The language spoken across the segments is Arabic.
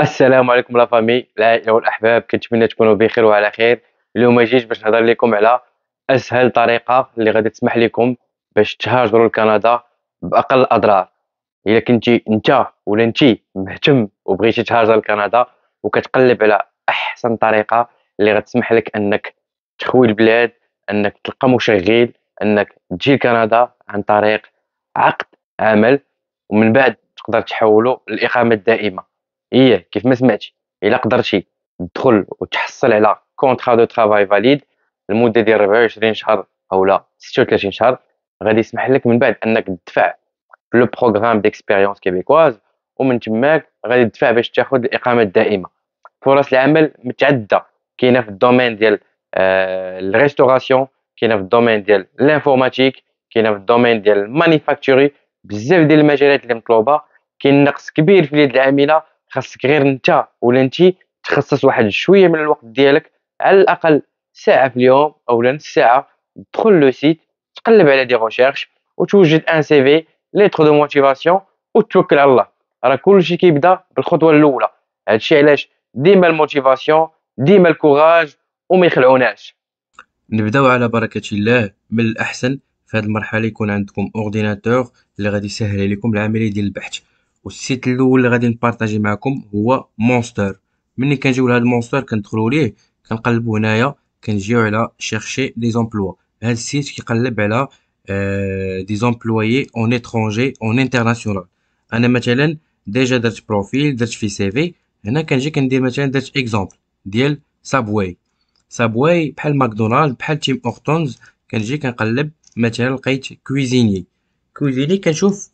السلام عليكم لا فامي العائله والاحباب كنتمنى تكونوا بخير وعلى خير اليوم جيت باش نهضر لكم على اسهل طريقه اللي غادي تسمح لكم باش تهاجروا لكندا باقل الاضرار الا كنتي انت ولا انتي مهتم وبغيتي تهاجر لكندا وكتقلب على احسن طريقه اللي غتسمح لك انك تخوي البلاد انك تلقى مشغل انك تجي لكندا عن طريق عقد عمل ومن بعد تقدر تحولو للاقامه الدائمه ايه كيف ما سمعتي الا قدرتي تدخل وتحصل على كونطرا دو ترافاي فاليد المده ديال 24 شهر او لا 36 شهر غادي يسمح لك من بعد انك تدفع في لو بروغرام ديكسبيريونس كيبيكواز ومن تماك غادي تدفع باش تاخذ الاقامه الدائمه فرص العمل متعدده كاينه في الدومين ديال آه، الريستوراسيون كاينه في الدومين ديال الانفورماتيك كاينه في الدومين ديال المانيفاكتوري بزاف ديال المجالات اللي مطلوبه كاين نقص كبير في اليد العامله خاصك غير انت ولا انت تخصص واحد شويه من الوقت ديالك على الاقل ساعه في اليوم او نص ساعه تدخل لو سيت تقلب على دي ريشيرش وتوجد ان سي في ليتر دو موتيفاسيون وتوكل على الله راه كلشي كيبدا بالخطوه الاولى هادشي علاش ديما الموتيفاسيون ديما الكوراج وما يخلعوناش نبداو على بركه الله من الاحسن في هذه المرحله يكون عندكم اورديناتور اللي غادي يسهل عليكم العمليه ديال البحث والسيت الاول اللي غادي نبارطاجي معكم هو مونستر ملي كنجيو لهاد مونستر كندخلوا ليه كنقلبوا هنايا كنجيو على شيرشي دي زومبلوا هاد السيت كيقلب على دي زومبلوي اون اترونجي اون انترناسيونال انا مثلا ديجا درت بروفيل درت في سي في هنا كنجي كندير مثلا درت اكزومبل ديال سابواي سابواي بحال ماكدونالد بحال تيم اورتونز كنجي كنقلب مثلا لقيت كويزيني كويزيني كنشوف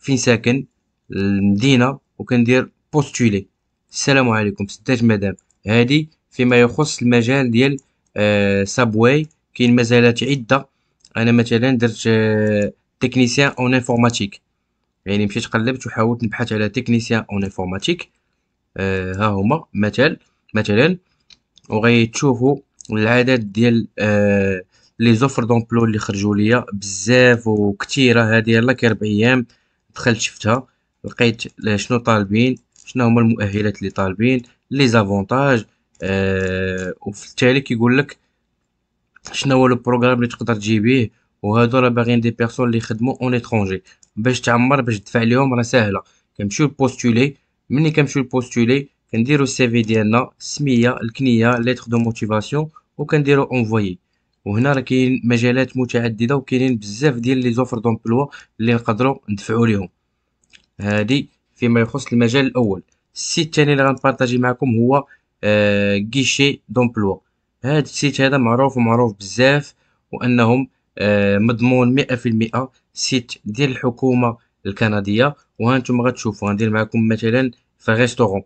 فين ساكن المدينه وكندير بوستولي السلام عليكم ستاج مدام هذه فيما يخص المجال ديال آه سابواي كاين مجالات عده انا مثلا درت تكنيسيان اون انفورماتيك يعني مشيت قلبت وحاولت نبحث على تكنيسيان اون انفورماتيك ها هما مثال مثلا وغيتشوفوا العدد ديال آه، لي زوفر دومبلو اللي خرجوا ليا بزاف وكثيره هذه يلاه كي ايام دخلت شفتها لقيت شنو طالبين شنو هما المؤهلات اللي طالبين لي زافونتاج آه وفي التالي كيقول لك شنو هو لو بروغرام اللي تقدر تجيبيه وهادو راه باغيين دي بيرسون اللي يخدموا اون ليترونجي باش تعمر باش تدفع ليهم راه ساهله كنمشيو لبوستولي ملي كنمشيو لبوستولي كنديرو السي في ديالنا السميه الكنيه ليتر دو موتيفاسيون وكنديرو اونفويي وهنا راه كاين مجالات متعدده وكاينين بزاف ديال لي زوفر دومبلوا اللي نقدروا ندفعوا ليهم هذه فيما يخص المجال الاول السيت الثاني اللي غنبارطاجي معكم هو آه دومبلوا هذا السيت هذا معروف ومعروف بزاف وانهم آه مضمون 100% سيت ديال الحكومه الكنديه وهانتم غتشوفوا غندير معكم مثلا في ريستورون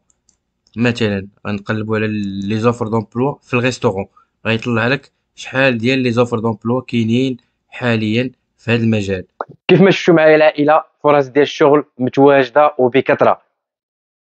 مثلا غنقلبوا على لي زوفر دومبلوا في الريستورون غيطلع لك شحال ديال لي زوفر دومبلو كاينين حاليا في هذا المجال كيف ما شفتوا معايا العائله فرص ديال الشغل متواجده وبكثره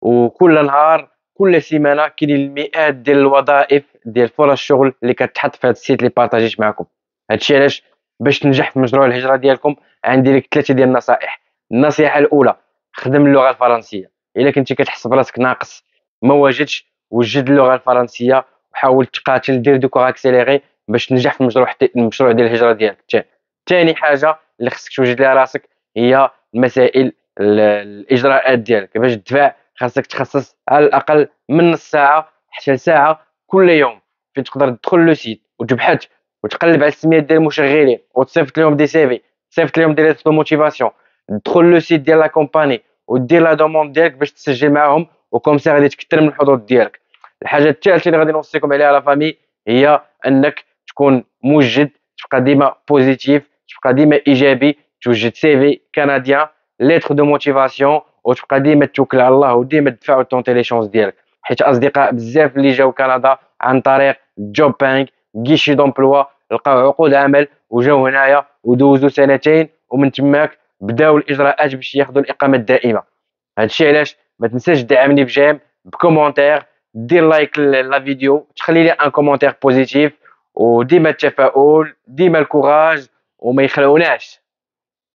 وكل نهار كل سيمانه كاينين المئات ديال الوظائف ديال فرص الشغل اللي كتحط في هذا السيت اللي بارطاجيت معكم هادشي علاش باش تنجح في مشروع الهجره ديالكم عندي لك ثلاثه ديال النصائح النصيحه الاولى خدم اللغه الفرنسيه الا كنتي كتحس براسك ناقص ما واجدش وجد اللغه الفرنسيه وحاول تقاتل دير ديكور اكسيليري باش تنجح في المشروع حتى المشروع ديال الهجره ديالك ثاني حاجه اللي خصك توجد لها راسك هي المسائل الاجراءات ديالك باش تدفع خاصك تخصص على الاقل من نص ساعه حتى لساعه كل يوم فين تقدر تدخل لو سيت وتبحث وتقلب على السميات ديال المشغلين وتصيفط لهم دي سيفي تصيفط لهم دي ليتر موتيفاسيون تدخل لو سيت ديال لا كومباني ودير لا دوموند ديالك باش تسجل معاهم وكم سا غادي تكثر من الحضور ديالك الحاجه الثالثه اللي غادي نوصيكم عليها لا فامي هي انك تكون موجد تبقى ديما بوزيتيف تبقى ديما ايجابي توجد سي في كنديان ليتر دو موتيفاسيون وتبقى ديما توكل على الله وديما تدفع وتونتي لي شونس ديالك حيت اصدقاء بزاف اللي جاو كندا عن طريق جوب بانك غيشي دومبلوا لقاو عقود عمل وجاو هنايا ودوزو سنتين ومن تماك بداو الاجراءات باش ياخذوا الاقامه الدائمه هادشي علاش ما تنساش دعمني بجيم بكومونتير دير لايك لا فيديو تخلي لي ان كومونتير بوزيتيف وديما التفاؤل ديما الكوراج وما يخلوناش